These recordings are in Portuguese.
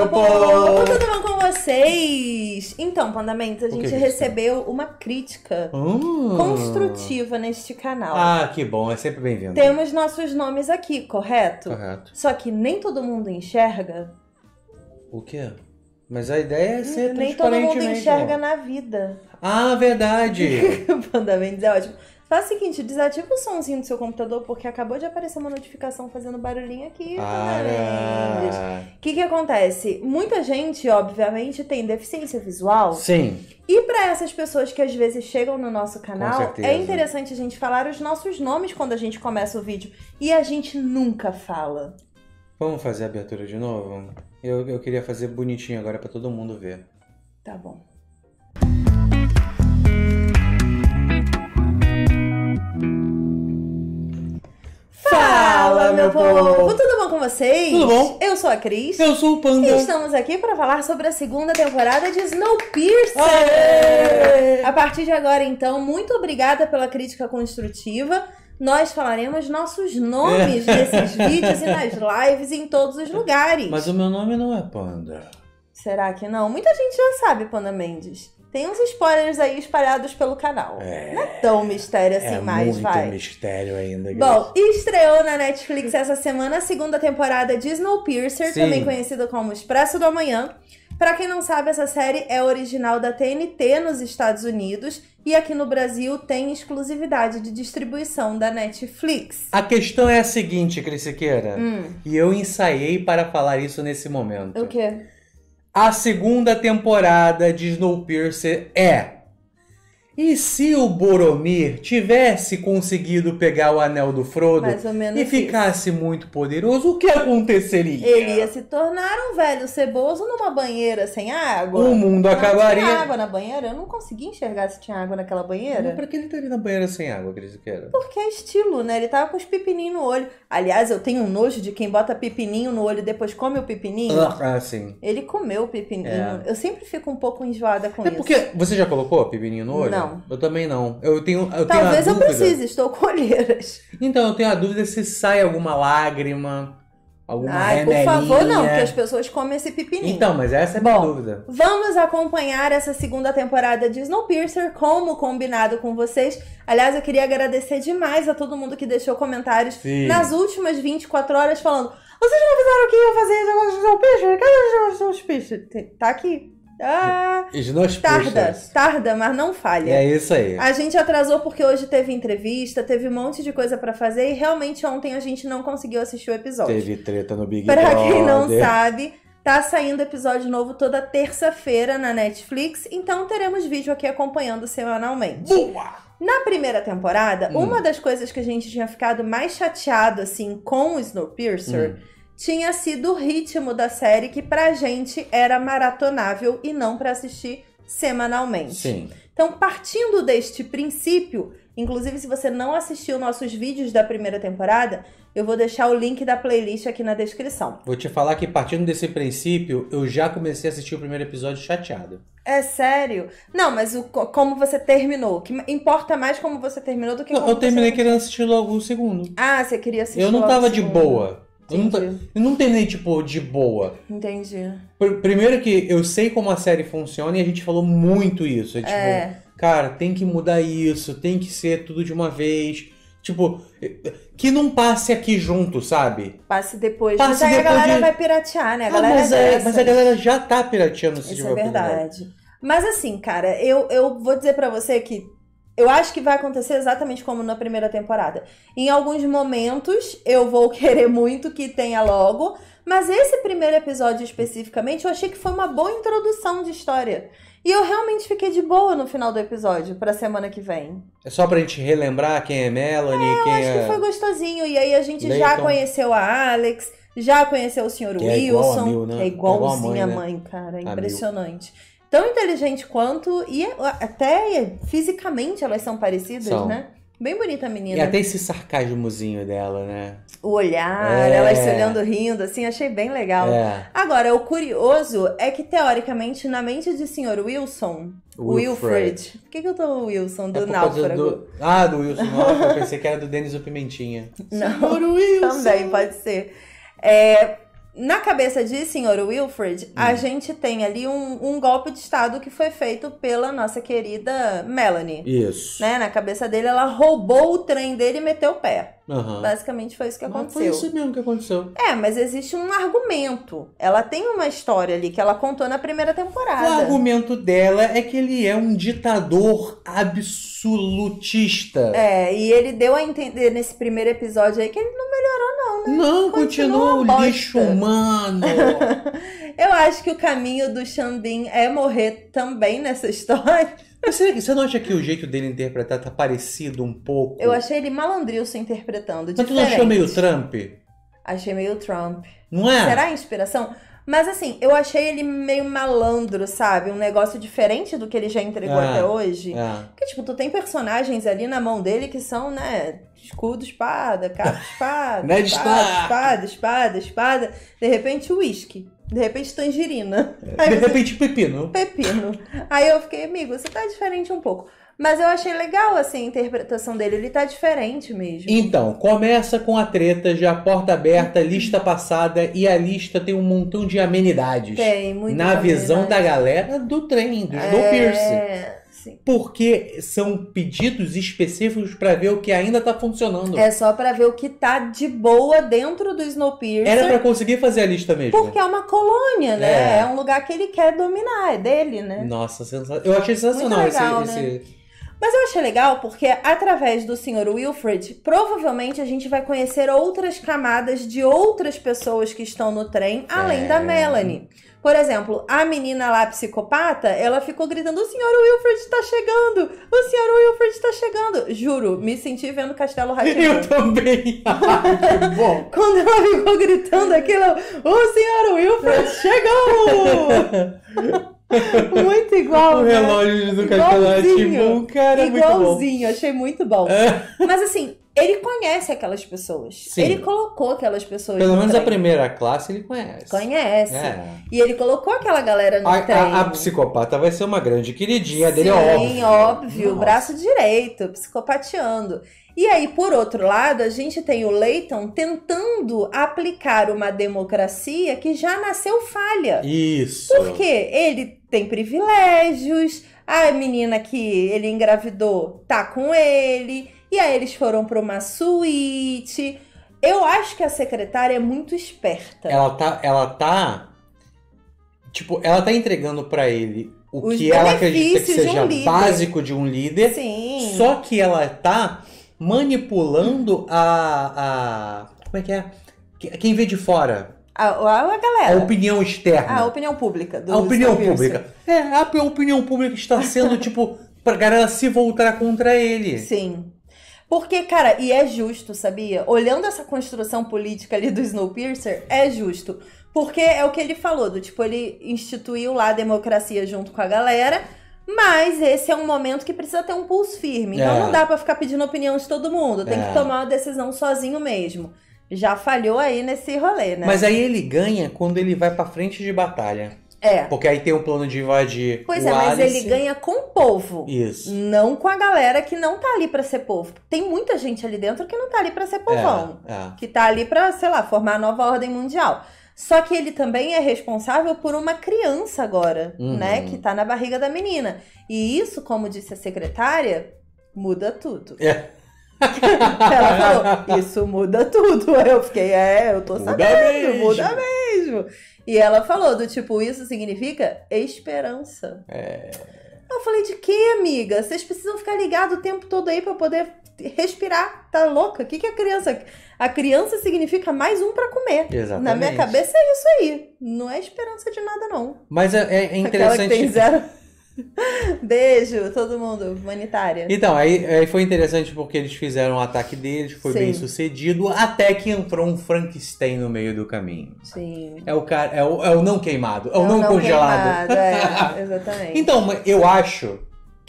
meu povo! Tudo bom com vocês? Então, Pandamento, a gente recebeu uma crítica hum. construtiva neste canal. Ah, que bom, é sempre bem-vindo. Temos nossos nomes aqui, correto? Correto. Só que nem todo mundo enxerga. O quê? Mas a ideia é ser Nem todo mundo enxerga na vida. Ah, verdade! Pandamentos Pandamento é ótimo. Faz o seguinte, desativa o somzinho do seu computador, porque acabou de aparecer uma notificação fazendo barulhinho aqui. O que que acontece? Muita gente, obviamente, tem deficiência visual. Sim. E para essas pessoas que às vezes chegam no nosso canal, é interessante a gente falar os nossos nomes quando a gente começa o vídeo. E a gente nunca fala. Vamos fazer a abertura de novo? Eu, eu queria fazer bonitinho agora para todo mundo ver. Tá bom. vocês? Tudo bom? Eu sou a Cris. Eu sou o Panda. E estamos aqui para falar sobre a segunda temporada de Snowpiercer. Aê! A partir de agora, então, muito obrigada pela crítica construtiva. Nós falaremos nossos nomes é. nesses vídeos e nas lives e em todos os lugares. Mas o meu nome não é Panda. Será que não? Muita gente já sabe Panda Mendes. Tem uns spoilers aí espalhados pelo canal. É, Não é tão mistério assim é mais, muito vai. mistério ainda. Bom, estreou na Netflix essa semana a segunda temporada de Snowpiercer, Sim. também conhecida como Expresso do Amanhã. Para quem não sabe, essa série é original da TNT nos Estados Unidos e aqui no Brasil tem exclusividade de distribuição da Netflix. A questão é a seguinte, Crisiqueira, hum. e eu ensaiei para falar isso nesse momento. O quê? a segunda temporada de Snowpiercer é e se o Boromir tivesse conseguido pegar o anel do Frodo e ficasse isso. muito poderoso, o que aconteceria? Ele ia se tornar um velho ceboso numa banheira sem água. O mundo não acabaria. Tinha água na banheira? Eu não consegui enxergar se tinha água naquela banheira. Mas pra que ele estaria tá na banheira sem água, Cris? Porque é estilo, né? Ele tava com os pepininhos no olho. Aliás, eu tenho um nojo de quem bota pepininho no olho e depois come o pepininho. Ah, ah sim. Ele comeu o pepininho. É. Eu sempre fico um pouco enjoada com é isso. É porque. Você já colocou pepininho no olho? Não não. Eu também não. Eu tenho, eu Talvez tenho eu precise, estou com olheiras. Então, eu tenho a dúvida se sai alguma lágrima, alguma Ai, remelinha. por favor, não, que as pessoas comem esse pepininho. Então, mas essa é a Bom, dúvida. Vamos acompanhar essa segunda temporada de Snowpiercer como combinado com vocês. Aliás, eu queria agradecer demais a todo mundo que deixou comentários Sim. nas últimas 24 horas falando vocês não avisaram que ia fazer negócio de Snowpiercer? Cadê os Snowpiercer? Tá aqui. Ah, tarda, tarda, mas não falha. É isso aí. A gente atrasou porque hoje teve entrevista, teve um monte de coisa para fazer e realmente ontem a gente não conseguiu assistir o episódio. Teve treta no Big Brother. Pra quem não sabe, Tá saindo episódio novo toda terça-feira na Netflix, então teremos vídeo aqui acompanhando semanalmente. Boa! Na primeira temporada, hum. uma das coisas que a gente tinha ficado mais chateado assim com o Snowpiercer hum tinha sido o ritmo da série que pra gente era maratonável e não para assistir semanalmente. Sim. Então, partindo deste princípio, inclusive se você não assistiu nossos vídeos da primeira temporada, eu vou deixar o link da playlist aqui na descrição. Vou te falar que partindo desse princípio, eu já comecei a assistir o primeiro episódio chateado. É sério? Não, mas o, como você terminou. Que importa mais como você terminou do que como Eu terminei você... querendo assistir logo o segundo. Ah, você queria assistir Eu não logo tava de boa. Eu não, tá- eu não terminei, tipo, de boa. Entendi. Pr primeiro que eu sei como a série funciona e a gente falou muito isso. É tipo, é. cara, tem que mudar isso, tem que ser tudo de uma vez. Tipo, que não passe aqui junto, sabe? Passe depois. Passe mas aí depois a galera de... vai piratear, né? A ah, galera mas, é, é mas a galera já tá pirateando Isso tipo é verdade. Mas assim, cara, eu, eu vou dizer para você que eu acho que vai acontecer exatamente como na primeira temporada. Em alguns momentos eu vou querer muito que tenha logo, mas esse primeiro episódio especificamente eu achei que foi uma boa introdução de história. E eu realmente fiquei de boa no final do episódio, pra semana que vem. É só pra gente relembrar quem é Melanie, é, eu quem acho é... que foi gostosinho. E aí a gente Layton. já conheceu a Alex, já conheceu o senhor é Wilson. Né? É igualzinho é a né? É igualzinho a mãe, né? a mãe, cara. É impressionante tão inteligente quanto e é, até fisicamente elas são parecidas, são. né? Bem bonita a menina. E até esse sarcasmozinho dela, né? O olhar, é. elas se olhando rindo, assim, achei bem legal. É. Agora, o curioso é que, teoricamente, na mente de senhor Wilson, Wilfred. Por que, que eu tô Wilson do é Náufrago? Do... Ah, do Wilson Náufrago, pensei que era do Denis o Pimentinha. Não, Senhor Wilson! Também, pode ser. É, na cabeça de senhor Wilfred, hum. a gente tem ali um, um, golpe de Estado que foi feito pela nossa querida Melanie. Isso. Né? Na cabeça dele, ela roubou o trem dele e meteu o pé. Uhum. Basicamente foi isso que aconteceu. Mas foi isso mesmo que aconteceu. É, mas existe um argumento. Ela tem uma história ali que ela contou na primeira temporada. O argumento dela é que ele é um ditador absolutista. É, e ele deu a entender nesse primeiro episódio aí que ele não melhorou, não, né? Não, continua, continua o lixo humano. Eu acho que o caminho do Xandin é morrer também nessa história. Você, você não acha que o jeito dele interpretar tá parecido um pouco? Eu achei ele malandril se interpretando. Mas tu não achou meio Trump? Achei meio Trump. Não é? Será a inspiração? Mas assim, eu achei ele meio malandro, sabe? Um negócio diferente do que ele já entregou é, até hoje. É. Porque, tipo, tu tem personagens ali na mão dele que são, né? Escudo, espada, capa, né, espada, espada, espada, espada, espada. De repente, uísque. De repente, tangerina. É, de repente, pepino. Pepino. Aí eu fiquei, amigo, você tá diferente um pouco. Mas eu achei legal, assim, a interpretação dele. Ele tá diferente mesmo. Então, começa com a treta, já porta aberta, uhum. lista passada. E a lista tem um montão de amenidades. Tem, muito Na visão da galera do trem, é... do Pierce. Sim. Porque são pedidos específicos para ver o que ainda tá funcionando. É só para ver o que tá de boa dentro do Snowpiercer. Era para conseguir fazer a lista mesmo. Porque é uma colônia, né? É. é. um lugar que ele quer dominar, é dele, né? Nossa, sensacional. Eu achei sensacional legal, esse, né? esse... Mas eu achei legal porque, através do Sr. Wilfred, provavelmente a gente vai conhecer outras camadas de outras pessoas que estão no trem, além é. da Melanie. Por exemplo, a menina lá psicopata, ela ficou gritando: o senhor Wilfred está chegando! O senhor Wilfred está chegando! Juro, me senti vendo Castelo Rádio. Eu também! bom! Quando ela ficou gritando aquilo, o senhor Wilfred chegou! muito igual, O né? relógio né? do Castelo Ratimbu, cara, igualzinho, muito bom. Igualzinho, achei muito bom. É. Mas assim, ele conhece aquelas pessoas. Sim. Ele colocou aquelas pessoas. Pelo menos trem. a primeira classe ele conhece. Conhece. É. E ele colocou aquela galera no a, trem. A, a, psicopata vai ser uma grande queridinha Sim, dele, óbvio. Sim, óbvio. Nossa. Braço direito, psicopateando. E aí, por outro lado, a gente tem o Leighton tentando aplicar uma democracia que já nasceu falha. Isso. Porque ele tem privilégios, a menina que ele engravidou tá com ele e aí eles foram para uma suíte. Eu acho que a secretária é muito esperta. Ela tá, ela tá tipo, ela tá entregando para ele o Os que ela acredita que seja de um básico de um líder. Sim. Só que ela tá manipulando a, a como é que é? Quem vê de fora. A, a, a galera. A opinião externa. A opinião pública. a opinião pública. É, a opinião pública está sendo, tipo, pra galera se voltar contra ele. Sim. Porque, cara, e é justo, sabia? Olhando essa construção política ali do Snowpiercer, é justo. Porque é o que ele falou, do tipo, ele instituiu lá a democracia junto com a galera, mas esse é um momento que precisa ter um pulso firme. Então é. não dá para ficar pedindo opinião de todo mundo, tem é. que tomar uma decisão sozinho mesmo. Já falhou aí nesse rolê, né? Mas aí ele ganha quando ele vai pra frente de batalha. É. Porque aí tem o um plano de invadir. Pois é, mas ele ganha com o povo. Isso. Não com a galera que não tá ali para ser povo. Tem muita gente ali dentro que não tá ali para ser povão. É, é. Que tá ali para, sei lá, formar a nova ordem mundial. Só que ele também é responsável por uma criança agora, uhum. né? Que tá na barriga da menina. E isso, como disse a secretária, muda tudo. É. Ela falou, isso muda tudo. Eu fiquei, é, eu tô muda sabendo, mesmo. muda mesmo mesmo. E ela falou do tipo, isso significa esperança. É. Eu falei, de que, amiga? Vocês precisam ficar ligados o tempo todo aí para poder respirar. Tá louca? O que, que a criança. A criança significa mais um para comer. Exatamente. Na minha cabeça é isso aí. Não é esperança de nada, não. Mas é, é interessante. Aquela que tem zero Beijo, todo mundo, humanitária. Então, aí, aí, foi interessante porque eles fizeram o ataque deles, foi Sim. bem sucedido, até que entrou um Frankenstein no meio do caminho. Sim. É o cara, é o, é o não queimado, é, é o não, não congelado. Queimado, é, exatamente. então, eu acho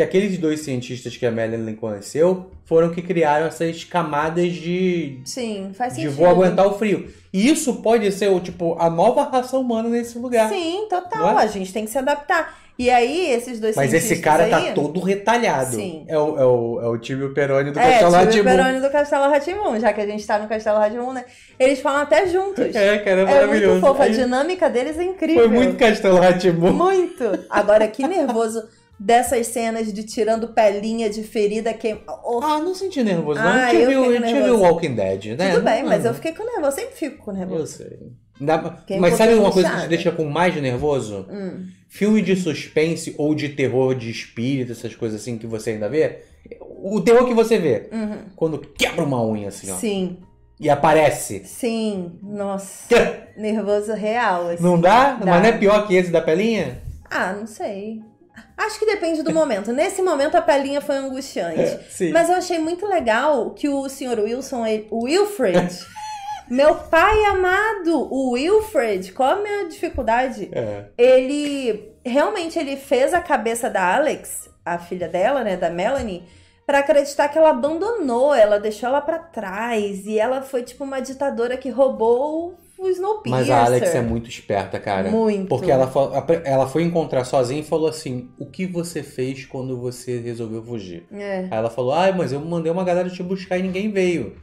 que aqueles dois cientistas que a Madeline conheceu foram que criaram essas camadas de. Sim, faz sentido. De vou aguentar o frio. E isso pode ser, tipo, a nova raça humana nesse lugar. Sim, total. É? A gente tem que se adaptar. E aí, esses dois Mas esse cara tá aí... tá todo retalhado. Sim. É o, é o, é o Peroni é, do Castelo Ratimundo. É, o Tíbio Peroni do Castelo Ratimundo, já que a gente tá no Castelo Ratimundo, né? Eles falam até juntos. É, cara, é maravilhoso. É muito fofo, a dinâmica deles é incrível. Foi muito Castelo Ratimundo. Muito. Agora, que nervoso. dessas cenas de tirando pelinha de ferida que oh. Ah, não senti nervoso. Ah, não. Eu, tive, eu, tive o Walking Dead, né? Tudo bem, não, mas não. eu fiquei com nervoso. Eu sempre fico com nervoso. Eu sei. Dá... Mas sabe uma coisa que te deixa com mais nervoso? Hum. Filme de suspense ou de terror de espírito, essas coisas assim que você ainda vê. O terror que você vê. Uhum. Quando quebra uma unha assim, ó. Sim. E aparece. Sim, nossa. nervoso real. Assim. Não dá? dá? Mas não é pior que esse da pelinha? Ah, não sei. Acho que depende do momento. Nesse momento a pelinha foi angustiante. É, sim. Mas eu achei muito legal que o senhor Wilson, o Wilfred. Meu pai amado, o Wilfred, qual a minha dificuldade? É. Ele realmente ele fez a cabeça da Alex, a filha dela, né, da Melanie, para acreditar que ela abandonou, ela deixou ela para trás e ela foi tipo uma ditadora que roubou Tipo, Snowpiercer. Mas a Alex é muito esperta, cara. Muito. Porque ela, ela foi encontrar sozinha e falou assim: O que você fez quando você resolveu fugir? É. Aí ela falou: Ah, mas eu mandei uma galera te buscar e ninguém veio.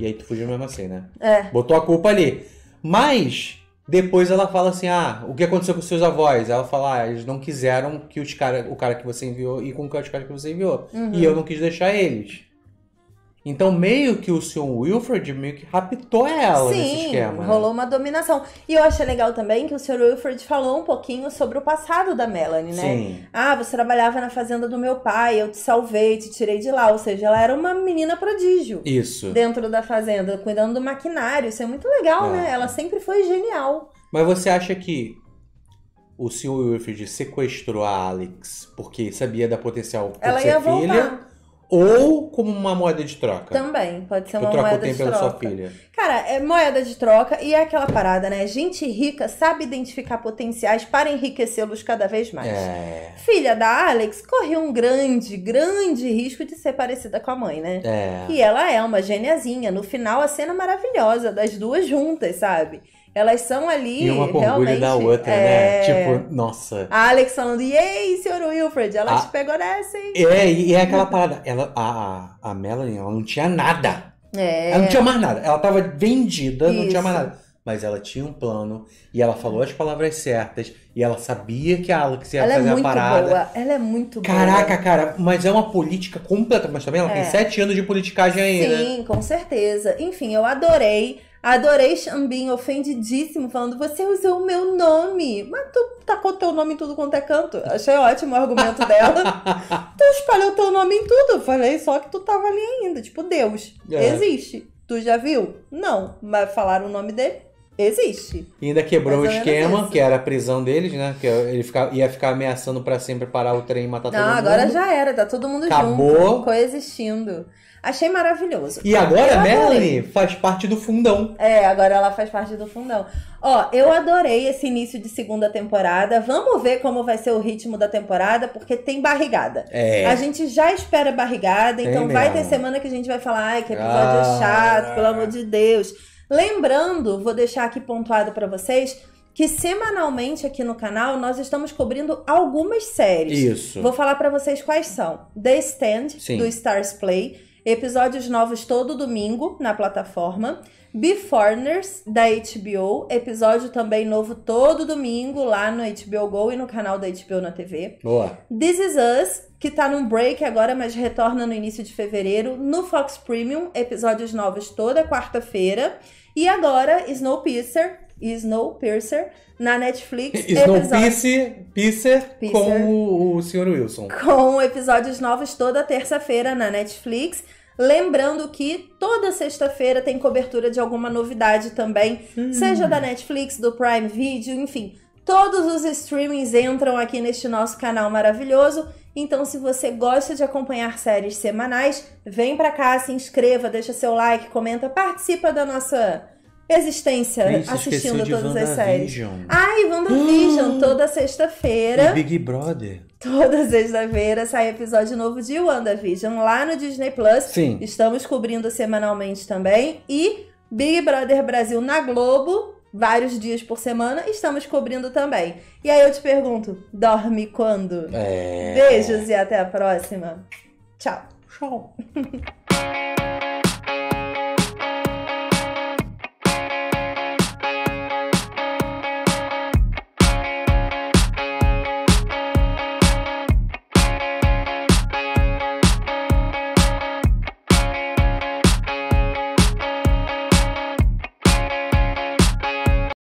E aí tu fugiu mesmo assim, né? É. Botou a culpa ali. Mas. Depois ela fala assim: Ah, o que aconteceu com seus avós? Ela fala: Ah, eles não quiseram que os cara, o cara que você enviou e com os caras que você enviou. Uhum. E eu não quis deixar eles. Então, meio que o Sr. Wilfred meio que raptou ela Sim, nesse esquema. Sim, né? rolou né? uma dominação. E eu achei legal também que o Sr. Wilfred falou um pouquinho sobre o passado da Melanie, né? Sim. Ah, você trabalhava na fazenda do meu pai, eu te salvei, te tirei de lá. Ou seja, ela era uma menina prodígio. Isso. Dentro da fazenda, cuidando do maquinário. Isso é muito legal, é. né? Ela sempre foi genial. Mas você acha que o Sr. Wilfred sequestrou a Alex porque sabia da potencial por ela ia filha? Voltar ou como uma moeda de troca. Também, pode ser uma troca moeda o tempo de troca. Pela sua filha. Cara, é moeda de troca e é aquela parada, né? Gente rica sabe identificar potenciais para enriquecê-los cada vez mais. É. Filha da Alex correu um grande, grande risco de ser parecida com a mãe, né? É. E ela é uma geniazinha. No final, a cena maravilhosa das duas juntas, sabe? Elas são ali. E uma com realmente, da outra, né? é... né? Tipo, nossa. A Alex falando, e senhor Wilfred, ela a... te pegou nessa, hein? É, e é aquela parada. Ela, a, a Melanie, ela não tinha nada. É. Ela não tinha mais nada. Ela tava vendida, Isso. não tinha mais nada mas ela tinha um plano e ela falou as palavras certas e ela sabia que a Alex ia ela é fazer é muito a parada. Boa. Ela é muito Caraca, boa. Caraca, cara, mas é uma política completa, mas também ela é. tem sete anos de politicagem ainda. Sim, com certeza. Enfim, eu adorei Adorei Xambim, ofendidíssimo, falando: você usou o meu nome. Mas tu tacou teu nome em tudo quanto é canto. Achei ótimo o argumento dela. tu espalhou teu nome em tudo. Falei só que tu tava ali ainda. Tipo, Deus, é. existe. Tu já viu? Não. Mas falaram o nome dele? Existe. E ainda quebrou o esquema, que era a prisão deles, né? Que ele fica, ia ficar ameaçando para sempre parar o trem e matar Não, todo mundo. Não, agora já era, tá todo mundo Acabou. junto, coexistindo. Achei maravilhoso. E agora a Melanie faz parte do fundão. É, agora ela faz parte do fundão. Ó, eu adorei esse início de segunda temporada. Vamos ver como vai ser o ritmo da temporada, porque tem barrigada. É. A gente já espera barrigada, tem então mesmo. vai ter semana que a gente vai falar, ai, que episódio ah. chato, pelo amor de Deus. Lembrando, vou deixar aqui pontuado para vocês, que semanalmente aqui no canal nós estamos cobrindo algumas séries. Isso. Vou falar para vocês quais são: The Stand Sim. do Stars Play, Episódios novos todo domingo na plataforma. Foreigners, da HBO, episódio também novo todo domingo lá no HBO Go e no canal da HBO na TV. Boa. This Is Us, que tá num break agora, mas retorna no início de fevereiro, no Fox Premium, episódios novos toda quarta-feira. E agora Snowpiercer Snowpiercer na Netflix. Snowpiercer com o, o Sr. Wilson. Com episódios novos toda terça-feira na Netflix. Lembrando que toda sexta-feira tem cobertura de alguma novidade também, hum. seja da Netflix, do Prime Video, enfim. Todos os streamings entram aqui neste nosso canal maravilhoso. Então, se você gosta de acompanhar séries semanais, vem para cá, se inscreva, deixa seu like, comenta, participa da nossa existência assistindo todas as séries. Vision. Ai, WandaVision, hum, toda sexta-feira. Big Brother. Toda sexta-feira sai episódio novo de WandaVision lá no Disney Plus. Sim. Estamos cobrindo semanalmente também. E Big Brother Brasil na Globo, vários dias por semana, estamos cobrindo também. E aí eu te pergunto: dorme quando? É... Beijos e até a próxima. Tchau. Tchau.